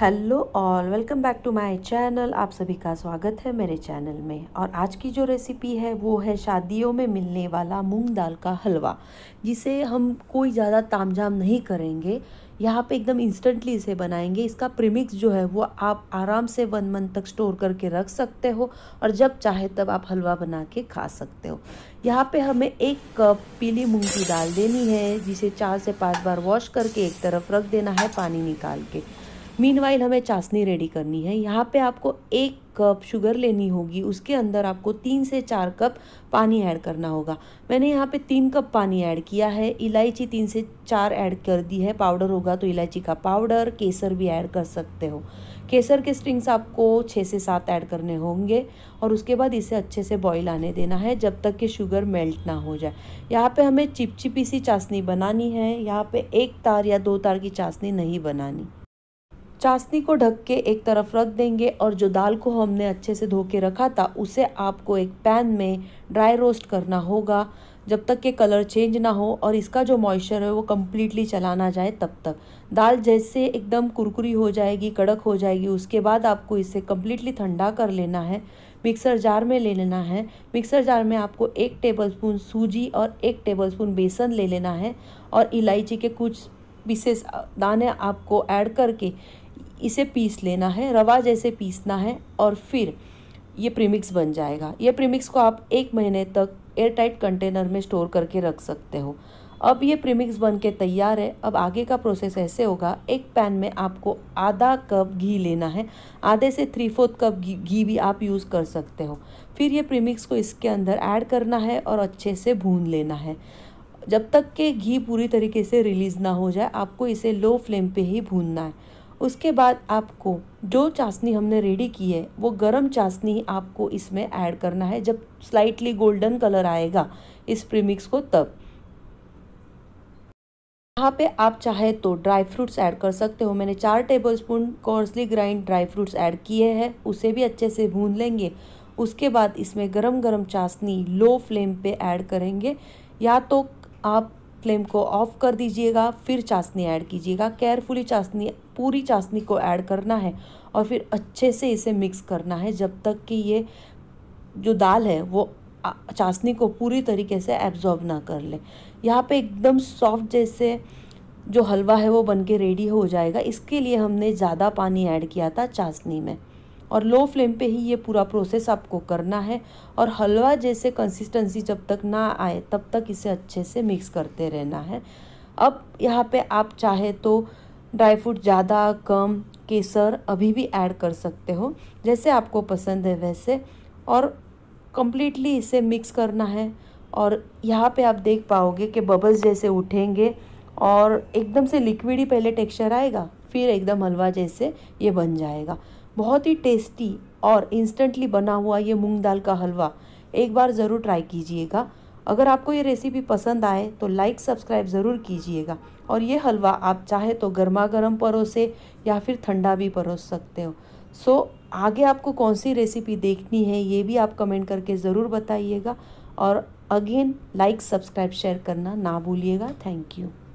hello all welcome back to my channel आप सभी का स्वागत है मेरे चैनल में और आज की जो रेसिपी है वो है शादियों में मिलने वाला मूंग दाल का हलवा जिसे हम कोई ज़्यादा तामझाम नहीं करेंगे यहाँ पे एकदम इंस्टेंटली इसे बनाएंगे इसका प्रीमिक्स जो है वो आप आराम से वन मंथ तक स्टोर करके रख सकते हो और जब चाहे तब आप हलवा बना के खा सकते हो यहाँ पे हमें एक कप पीली मूंग की दाल देनी है जिसे चार से पाँच बार वॉश करके एक तरफ रख देना है पानी निकाल के मीन हमें चाशनी रेडी करनी है यहाँ पे आपको एक कप शुगर लेनी होगी उसके अंदर आपको तीन से चार कप पानी ऐड करना होगा मैंने यहाँ पे तीन कप पानी ऐड किया है इलायची तीन से चार ऐड कर दी है पाउडर होगा तो इलायची का पाउडर केसर भी ऐड कर सकते हो केसर के स्ट्रिंग्स आपको छः से सात ऐड करने होंगे और उसके बाद इसे अच्छे से बॉईल आने देना है जब तक कि शुगर मेल्ट ना हो जाए यहाँ पे हमें चिपचिपी सी चाशनी बनानी है यहाँ पे एक तार या दो तार की चाशनी नहीं बनानी चाशनी को ढक के एक तरफ रख देंगे और जो दाल को हमने अच्छे से धो के रखा था उसे आपको एक पैन में ड्राई रोस्ट करना होगा जब तक के कलर चेंज ना हो और इसका जो मॉइस्चर है वो कम्प्लीटली चला ना जाए तब तक दाल जैसे एकदम कुरकुरी हो जाएगी कड़क हो जाएगी उसके बाद आपको इसे कम्प्लीटली ठंडा कर लेना है मिक्सर जार में ले लेना है मिक्सर जार में आपको एक टेबलस्पून सूजी और एक टेबलस्पून बेसन ले लेना है और इलायची के कुछ पीसेस दाने आपको ऐड करके इसे पीस लेना है रवा जैसे पीसना है और फिर ये प्रीमिक्स बन जाएगा ये प्रीमिक्स को आप एक महीने तक एयरटाइट कंटेनर में स्टोर करके रख सकते हो अब ये प्रीमिक्स बन के तैयार है अब आगे का प्रोसेस ऐसे होगा एक पैन में आपको आधा कप घी लेना है आधे से थ्री फोर्थ कप घी भी आप यूज़ कर सकते हो फिर ये प्रीमिक्स को इसके अंदर ऐड करना है और अच्छे से भून लेना है जब तक के घी पूरी तरीके से रिलीज़ ना हो जाए आपको इसे लो फ्लेम पे ही भूनना है उसके बाद आपको जो चाशनी हमने रेडी की है वो गरम चाशनी आपको इसमें ऐड करना है जब स्लाइटली गोल्डन कलर आएगा इस प्रीमिक्स को तब यहाँ पे आप चाहे तो ड्राई फ्रूट्स ऐड कर सकते हो मैंने चार tablespoon coarsely grind dry fruits add किए हैं उसे भी अच्छे से भून लेंगे उसके बाद इसमें गरम गरम चाशनी लो फ्लेम पे ऐड करेंगे या तो आप फ्लेम को ऑफ कर दीजिएगा फिर चाशनी ऐड कीजिएगा केयरफुली चाशनी पूरी चाशनी को ऐड करना है और फिर अच्छे से इसे मिक्स करना है जब तक कि ये जो दाल है वो चाशनी को पूरी तरीके से एब्जॉर्ब ना कर ले यहाँ पे एकदम सॉफ्ट जैसे जो हलवा है वो बन के रेडी हो जाएगा इसके लिए हमने ज़्यादा पानी ऐड किया था चाशनी में और लो फ्लेम पे ही ये पूरा प्रोसेस आपको करना है और हलवा जैसे कंसिस्टेंसी जब तक ना आए तब तक इसे अच्छे से मिक्स करते रहना है अब यहाँ पे आप चाहे तो ड्राई फ्रूट ज़्यादा कम केसर अभी भी ऐड कर सकते हो जैसे आपको पसंद है वैसे और कम्प्लीटली इसे मिक्स करना है और यहाँ पे आप देख पाओगे कि बबल्स जैसे उठेंगे और एकदम से लिक्विड ही पहले टेक्सचर आएगा फिर एकदम हलवा जैसे ये बन जाएगा बहुत ही टेस्टी और इंस्टेंटली बना हुआ ये मूंग दाल का हलवा एक बार ज़रूर ट्राई कीजिएगा अगर आपको ये रेसिपी पसंद आए तो लाइक सब्सक्राइब ज़रूर कीजिएगा और ये हलवा आप चाहे तो गर्मा गर्म परोसे या फिर ठंडा भी परोस सकते हो सो so, आगे आपको कौन सी रेसिपी देखनी है ये भी आप कमेंट करके ज़रूर बताइएगा और अगेन लाइक सब्सक्राइब शेयर करना ना भूलिएगा थैंक यू